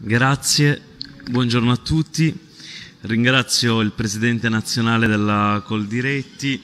Grazie, buongiorno a tutti. Ringrazio il Presidente nazionale della Coldiretti,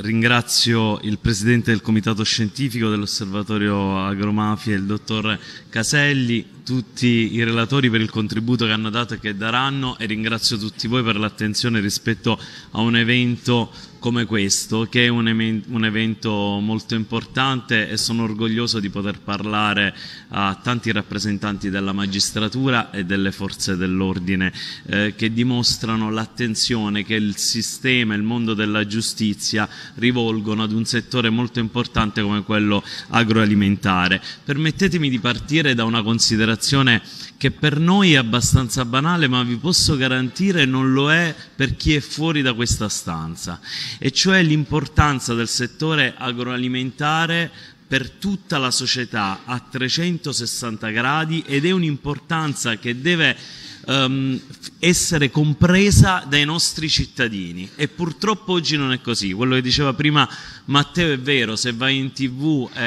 ringrazio il Presidente del Comitato Scientifico dell'Osservatorio Agromafia, il Dottor Caselli, tutti i relatori per il contributo che hanno dato e che daranno e ringrazio tutti voi per l'attenzione rispetto a un evento come questo, che è un, evento molto importante e sono orgoglioso di poter parlare a tanti rappresentanti della magistratura e delle forze dell'ordine eh, che dimostrano l'attenzione che il sistema e il mondo della giustizia rivolgono ad un settore molto importante come quello agroalimentare. Permettetemi di partire da una considerazione un'operazione che per noi è abbastanza banale, ma vi posso garantire non lo è per chi è fuori da questa stanza, e cioè l'importanza del settore agroalimentare per tutta la società a 360 gradi ed è un'importanza che deve um, essere compresa dai nostri cittadini e purtroppo oggi non è così. Quello che diceva prima Matteo è vero, se vai in tv e,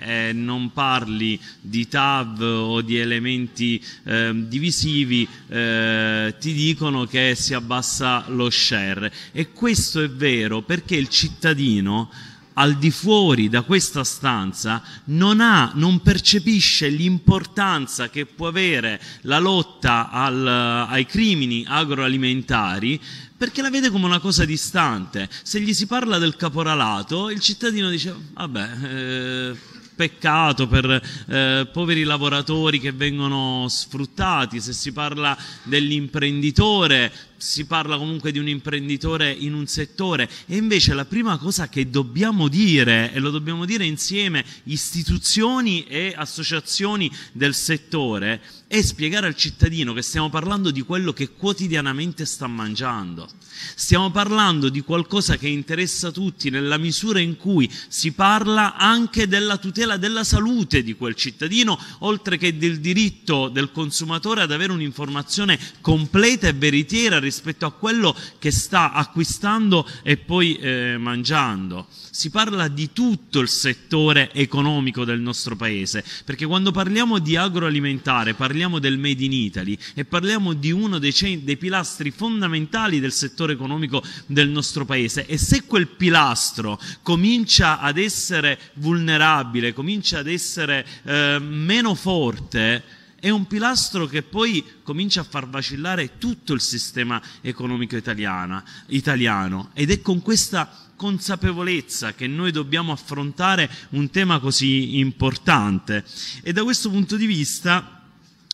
eh, e non parli di TAV o di elementi eh, divisivi eh, ti dicono che si abbassa lo share e questo è vero perché il cittadino al di fuori da questa stanza non ha, non percepisce l'importanza che può avere la lotta al, ai crimini agroalimentari perché la vede come una cosa distante. Se gli si parla del caporalato, il cittadino dice, vabbè... Eh peccato per eh, poveri lavoratori che vengono sfruttati, se si parla dell'imprenditore si parla comunque di un imprenditore in un settore e invece la prima cosa che dobbiamo dire, e lo dobbiamo dire insieme istituzioni e associazioni del settore, è spiegare al cittadino che stiamo parlando di quello che quotidianamente sta mangiando. Stiamo parlando di qualcosa che interessa tutti nella misura in cui si parla anche della tutela della salute di quel cittadino, oltre che del diritto del consumatore ad avere un'informazione completa e veritiera rispetto a quello che sta acquistando e poi eh, mangiando. Si parla di tutto il settore economico del nostro paese, perché quando parliamo di agroalimentare parliamo del Made in Italy e parliamo di uno dei, cent- dei pilastri fondamentali del settore economico del nostro paese e se quel pilastro comincia ad essere vulnerabile, comincia ad essere eh, meno forte, è un pilastro che poi comincia a far vacillare tutto il sistema economico italiana, italiano ed è con questa consapevolezza che noi dobbiamo affrontare un tema così importante e da questo punto di vista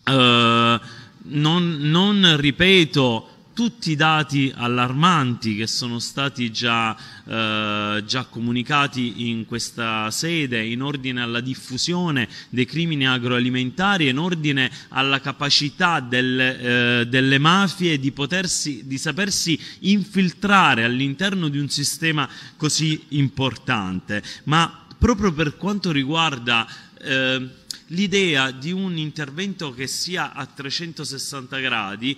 eh, non, non ripeto tutti i dati allarmanti che sono stati già, eh, già, comunicati in questa sede in ordine alla diffusione dei crimini agroalimentari, in ordine alla capacità del, eh, delle mafie di, potersi, di sapersi infiltrare all'interno di un sistema così importante. Ma proprio per quanto riguarda... Eh, l'idea di un intervento che sia a 360 gradi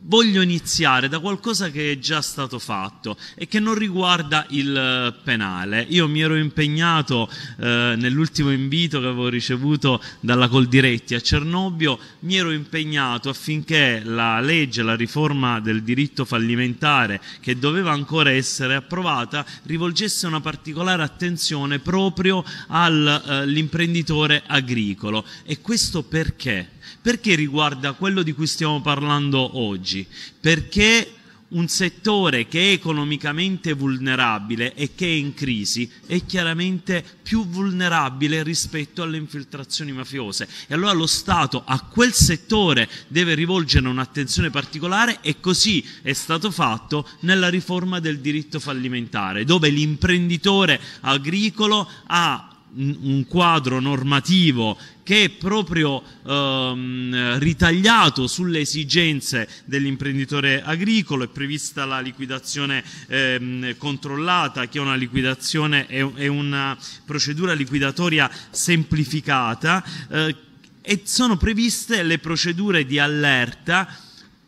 voglio iniziare da qualcosa che è già stato fatto e che non riguarda il eh, penale. Io mi ero impegnato eh, nell'ultimo invito che avevo ricevuto dalla Coldiretti a Cernobbio, mi ero impegnato affinché la legge, la riforma del diritto fallimentare che doveva ancora essere approvata, rivolgesse una particolare attenzione proprio all'imprenditore eh, agricolo. E questo perché? Perché riguarda quello di cui stiamo parlando oggi? Perché un settore che è economicamente vulnerabile e che è in crisi è chiaramente più vulnerabile rispetto alle infiltrazioni mafiose e allora lo Stato a quel settore deve rivolgere un'attenzione particolare e così è stato fatto nella riforma del diritto fallimentare dove l'imprenditore agricolo ha un quadro normativo che è proprio ehm, ritagliato sulle esigenze dell'imprenditore agricolo, è prevista la liquidazione ehm, controllata, che è una liquidazione, è, è una procedura liquidatoria semplificata, eh, e sono previste le procedure di allerta,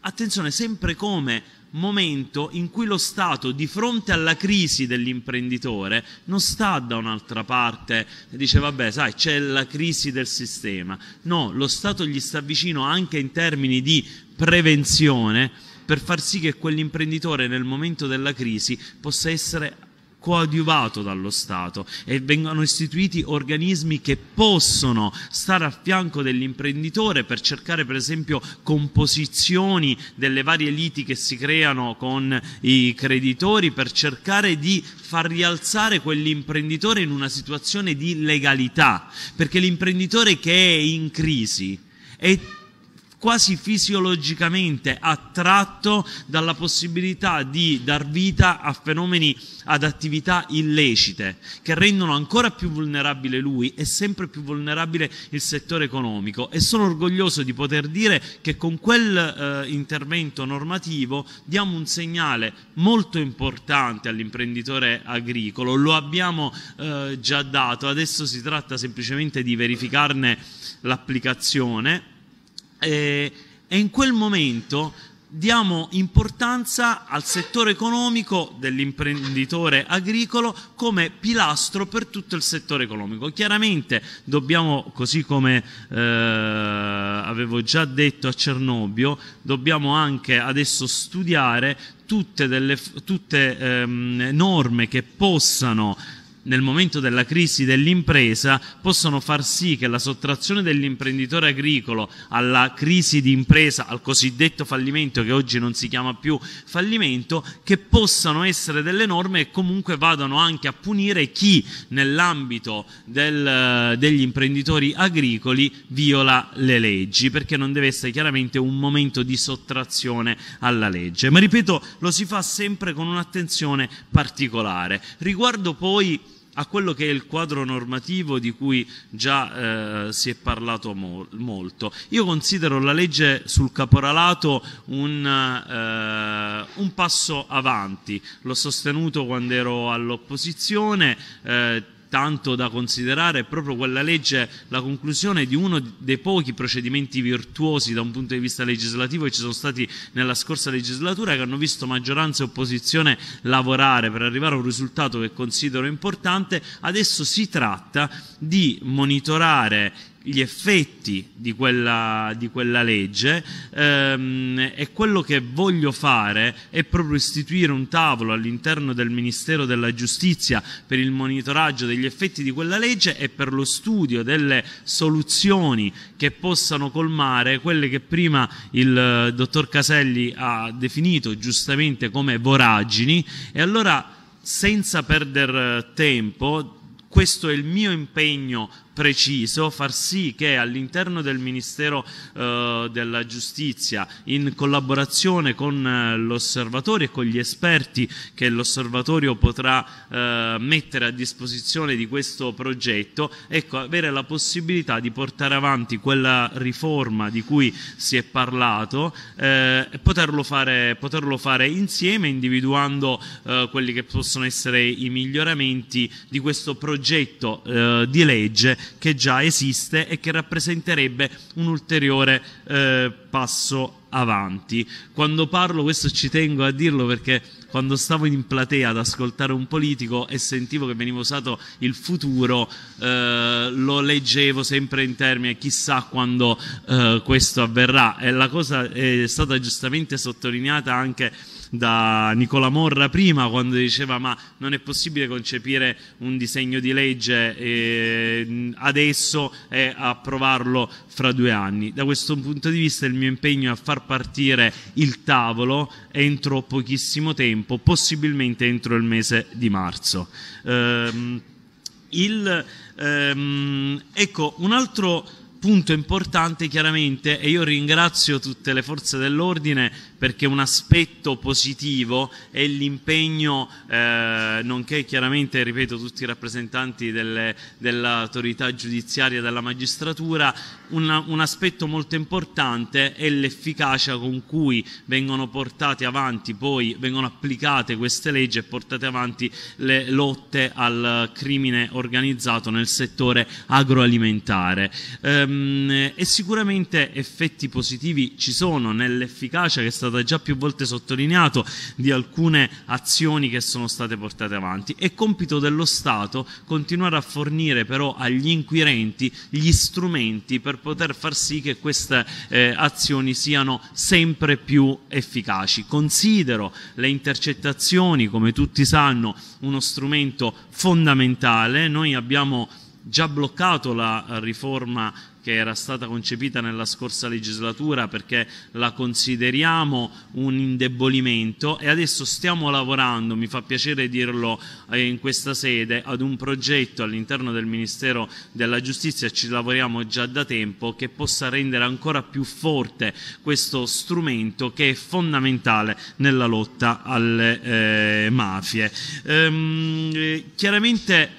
attenzione, sempre come momento in cui lo Stato, di fronte alla crisi dell'imprenditore, non sta da un'altra parte e dice vabbè, sai, c'è la crisi del sistema. No, lo Stato gli sta vicino anche in termini di prevenzione per far sì che quell'imprenditore nel momento della crisi possa essere coadiuvato dallo Stato e vengono istituiti organismi che possono stare a fianco dell'imprenditore per cercare per esempio composizioni delle varie liti che si creano con i creditori per cercare di far rialzare quell'imprenditore in una situazione di legalità perché l'imprenditore che è in crisi è quasi fisiologicamente attratto dalla possibilità di dar vita a fenomeni, ad attività illecite, che rendono ancora più vulnerabile lui e sempre più vulnerabile il settore economico. E sono orgoglioso di poter dire che con quel eh, intervento normativo diamo un segnale molto importante all'imprenditore agricolo, lo abbiamo eh, già dato, adesso si tratta semplicemente di verificarne l'applicazione eh, e in quel momento diamo importanza al settore economico dell'imprenditore agricolo come pilastro per tutto il settore economico. Chiaramente dobbiamo, così come eh, avevo già detto a Cernobbio, dobbiamo anche adesso studiare tutte, delle, tutte ehm, norme che possano nel momento della crisi dell'impresa possono far sì che la sottrazione dell'imprenditore agricolo alla crisi di impresa, al cosiddetto fallimento che oggi non si chiama più fallimento, che possano essere delle norme che comunque vadano anche a punire chi nell'ambito del, degli imprenditori agricoli viola le leggi, perché non deve essere chiaramente un momento di sottrazione alla legge. Ma ripeto, lo si fa sempre con un'attenzione particolare. Riguardo poi a quello che è il quadro normativo di cui già eh, si è parlato mo molto. Io considero la legge sul caporalato un, eh, un passo avanti, l'ho sostenuto quando ero all'opposizione, eh, tanto da considerare è proprio quella legge la conclusione di uno dei pochi procedimenti virtuosi da un punto di vista legislativo che ci sono stati nella scorsa legislatura che hanno visto maggioranza e opposizione lavorare per arrivare a un risultato che considero importante. Adesso si tratta di monitorare gli effetti di quella, di quella legge ehm, e quello che voglio fare è proprio istituire un tavolo all'interno del Ministero della Giustizia per il monitoraggio degli effetti di quella legge e per lo studio delle soluzioni che possano colmare quelle che prima il eh, dottor Caselli ha definito giustamente come voragini e allora senza perdere eh, tempo questo è il mio impegno preciso, far sì che all'interno del Ministero eh, della Giustizia, in collaborazione con eh, l'osservatorio e con gli esperti che l'osservatorio potrà eh, mettere a disposizione di questo progetto, ecco, avere la possibilità di portare avanti quella riforma di cui si è parlato eh, e poterlo fare, poterlo fare, insieme individuando eh, quelli che possono essere i miglioramenti di questo progetto eh, di legge che già esiste e che rappresenterebbe un ulteriore eh, passo avanti. Quando parlo, questo ci tengo a dirlo perché quando stavo in platea ad ascoltare un politico e sentivo che veniva usato il futuro, eh, lo leggevo sempre in termini chissà quando eh, questo avverrà. E la cosa è stata giustamente sottolineata anche da Nicola Morra prima quando diceva ma non è possibile concepire un disegno di legge eh, adesso e approvarlo fra due anni. Da questo punto di vista il mio impegno è a far partire il tavolo entro pochissimo tempo, possibilmente entro il mese di marzo. Ehm, il, ehm, ecco, un altro punto importante chiaramente e io ringrazio tutte le forze dell'ordine perché un aspetto positivo è l'impegno, eh, nonché chiaramente, ripeto, tutti i rappresentanti delle, dell'autorità giudiziaria e della magistratura, una, un aspetto molto importante è l'efficacia con cui vengono portate avanti, poi vengono applicate queste leggi e portate avanti le lotte al crimine organizzato nel settore agroalimentare. Ehm, e sicuramente effetti positivi ci sono nell'efficacia che è stata stato già più volte sottolineato, di alcune azioni che sono state portate avanti. È compito dello Stato continuare a fornire però agli inquirenti gli strumenti per poter far sì che queste eh, azioni siano sempre più efficaci. Considero le intercettazioni, come tutti sanno, uno strumento fondamentale. Noi abbiamo già bloccato la riforma che era stata concepita nella scorsa legislatura perché la consideriamo un indebolimento e adesso stiamo lavorando, mi fa piacere dirlo eh, in questa sede, ad un progetto all'interno del Ministero della Giustizia, ci lavoriamo già da tempo, che possa rendere ancora più forte questo strumento che è fondamentale nella lotta alle eh, mafie. Ehm, eh, chiaramente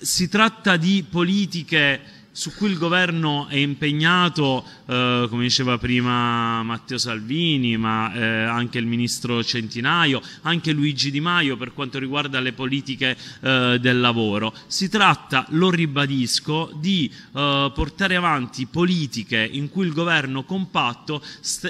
si tratta di politiche su cui il governo è impegnato, eh, come diceva prima Matteo Salvini, ma eh, anche il ministro Centinaio, anche Luigi Di Maio per quanto riguarda le politiche eh, del lavoro. Si tratta, lo ribadisco, di eh, portare avanti politiche in cui il governo compatto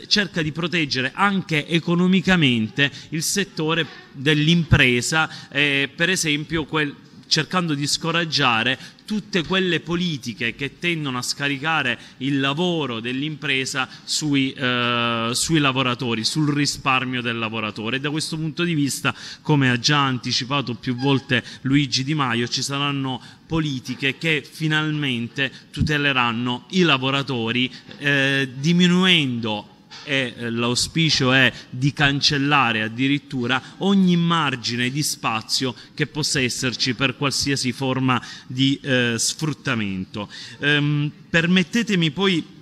cerca di proteggere anche economicamente il settore dell'impresa, eh, per esempio quel cercando di scoraggiare tutte quelle politiche che tendono a scaricare il lavoro dell'impresa sui, eh, sui lavoratori, sul risparmio del lavoratore. E da questo punto di vista, come ha già anticipato più volte Luigi Di Maio, ci saranno politiche che finalmente tuteleranno i lavoratori eh, diminuendo e eh, l'auspicio è di cancellare addirittura ogni margine di spazio che possa esserci per qualsiasi forma di eh, sfruttamento. Ehm, permettetemi poi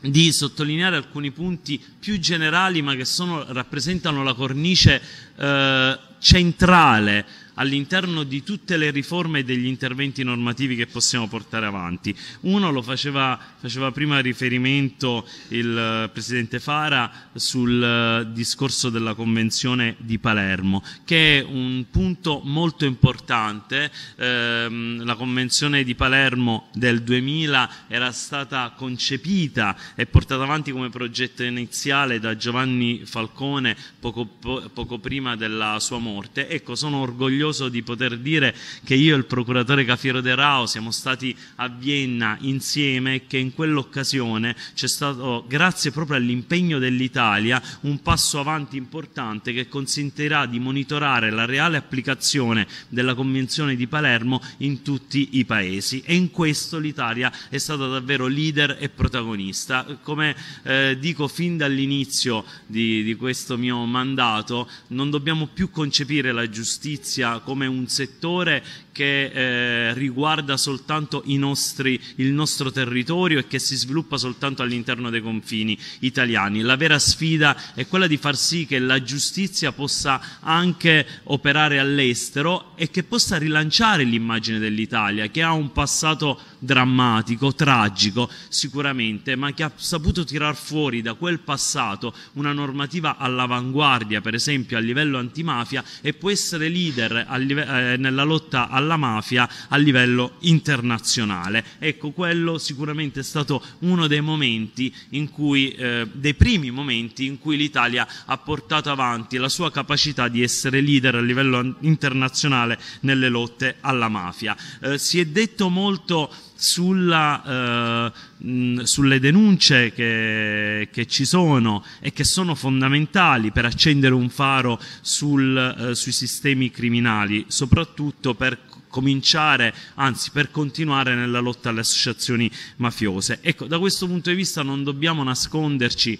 di sottolineare alcuni punti più generali ma che sono, rappresentano la cornice eh, centrale all'interno di tutte le riforme e degli interventi normativi che possiamo portare avanti. Uno lo faceva, faceva prima riferimento il eh, Presidente Fara sul eh, discorso della Convenzione di Palermo, che è un punto molto importante. Eh, la Convenzione di Palermo del 2000 era stata concepita e portata avanti come progetto iniziale da Giovanni Falcone poco, poco prima della sua morte. Ecco, sono orgoglioso orgoglioso di poter dire che io e il procuratore Cafiero De Rao siamo stati a Vienna insieme e che in quell'occasione c'è stato, grazie proprio all'impegno dell'Italia, un passo avanti importante che consentirà di monitorare la reale applicazione della Convenzione di Palermo in tutti i paesi e in questo l'Italia è stata davvero leader e protagonista. Come eh, dico fin dall'inizio di, di questo mio mandato, non dobbiamo più concepire la giustizia come un settore che eh, riguarda soltanto nostri, il nostro territorio e che si sviluppa soltanto all'interno dei confini italiani. La vera sfida è quella di far sì che la giustizia possa anche operare all'estero e che possa rilanciare l'immagine dell'Italia, che ha un passato drammatico, tragico sicuramente, ma che ha saputo tirar fuori da quel passato una normativa all'avanguardia, per esempio a livello antimafia, e può essere leader live- eh, nella lotta alla mafia a livello internazionale. Ecco, quello sicuramente è stato uno dei momenti in cui, eh, dei primi momenti in cui l'Italia ha portato avanti la sua capacità di essere leader a livello internazionale nelle lotte alla mafia. Eh, si è detto molto sulla, eh, mh, sulle denunce che, che, ci sono e che sono fondamentali per accendere un faro sul, eh, sui sistemi criminali, soprattutto per cominciare, anzi per continuare nella lotta alle associazioni mafiose. Ecco, da questo punto di vista non dobbiamo nasconderci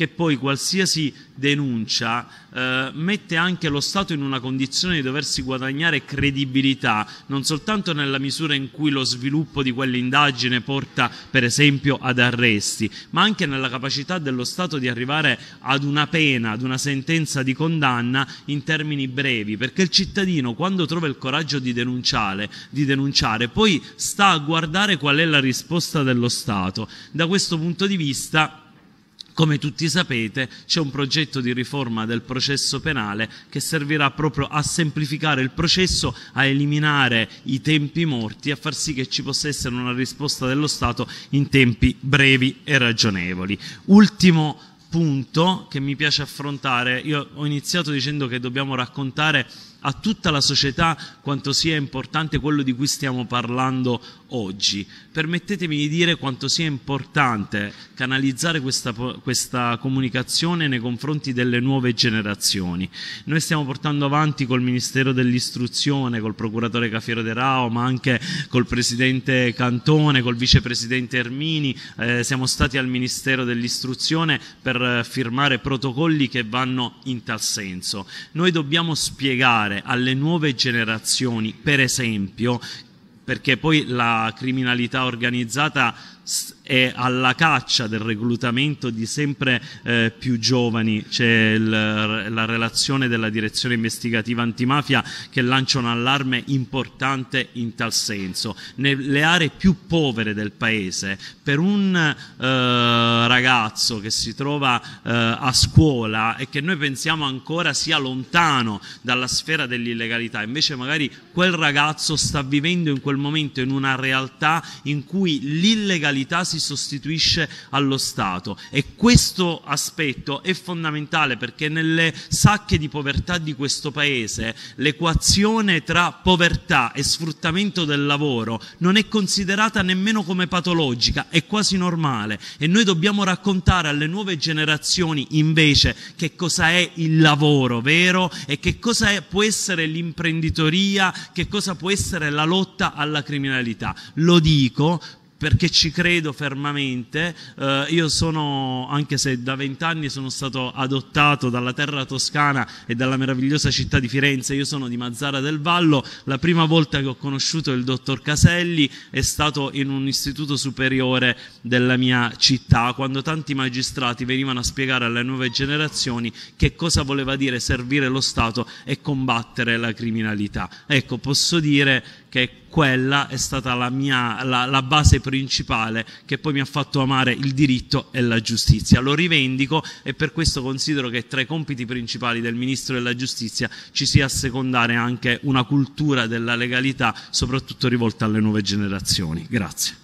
che poi qualsiasi denuncia eh, mette anche lo Stato in una condizione di doversi guadagnare credibilità, non soltanto nella misura in cui lo sviluppo di quell'indagine porta per esempio ad arresti, ma anche nella capacità dello Stato di arrivare ad una pena, ad una sentenza di condanna in termini brevi, perché il cittadino quando trova il coraggio di denunciare, di denunciare poi sta a guardare qual è la risposta dello Stato. Da questo punto di vista come tutti sapete, c'è un progetto di riforma del processo penale che servirà proprio a semplificare il processo, a eliminare i tempi morti, a far sì che ci possa essere una risposta dello Stato in tempi brevi e ragionevoli. Ultimo punto che mi piace affrontare, io ho iniziato dicendo che dobbiamo raccontare a tutta la società quanto sia importante quello di cui stiamo parlando oggi. Permettetemi di dire quanto sia importante canalizzare questa, questa comunicazione nei confronti delle nuove generazioni. Noi stiamo portando avanti col Ministero dell'Istruzione, col procuratore Cafiero De Rao, ma anche col presidente Cantone, col vicepresidente Ermini, eh, siamo stati al Ministero dell'Istruzione per eh, firmare protocolli che vanno in tal senso. Noi dobbiamo spiegare dare alle nuove generazioni, per esempio, perché poi la criminalità organizzata è alla caccia del reclutamento di sempre eh, più giovani. C'è il, la relazione della direzione investigativa antimafia che lancia un allarme importante in tal senso. Nelle aree più povere del paese, per un eh, ragazzo che si trova eh, a scuola e che noi pensiamo ancora sia lontano dalla sfera dell'illegalità, invece magari quel ragazzo sta vivendo in quel momento in una realtà in cui l'illegalità legalità si sostituisce allo Stato e questo aspetto è fondamentale perché nelle sacche di povertà di questo Paese l'equazione tra povertà e sfruttamento del lavoro non è considerata nemmeno come patologica, è quasi normale e noi dobbiamo raccontare alle nuove generazioni invece che cosa è il lavoro vero e che cosa è, può essere l'imprenditoria, che cosa può essere la lotta alla criminalità. Lo dico perché ci credo fermamente. Eh, io sono, anche se da vent'anni sono stato adottato dalla terra toscana e dalla meravigliosa città di Firenze, io sono di Mazzara del Vallo, la prima volta che ho conosciuto il dottor Caselli è stato in un istituto superiore della mia città, quando tanti magistrati venivano a spiegare alle nuove generazioni che cosa voleva dire servire lo Stato e combattere la criminalità. Ecco, posso dire che quella è stata la, mia, la, la base principale che poi mi ha fatto amare il diritto e la giustizia. Lo rivendico e per questo considero che tra i compiti principali del Ministro della Giustizia ci sia a secondare anche una cultura della legalità, soprattutto rivolta alle nuove generazioni. Grazie.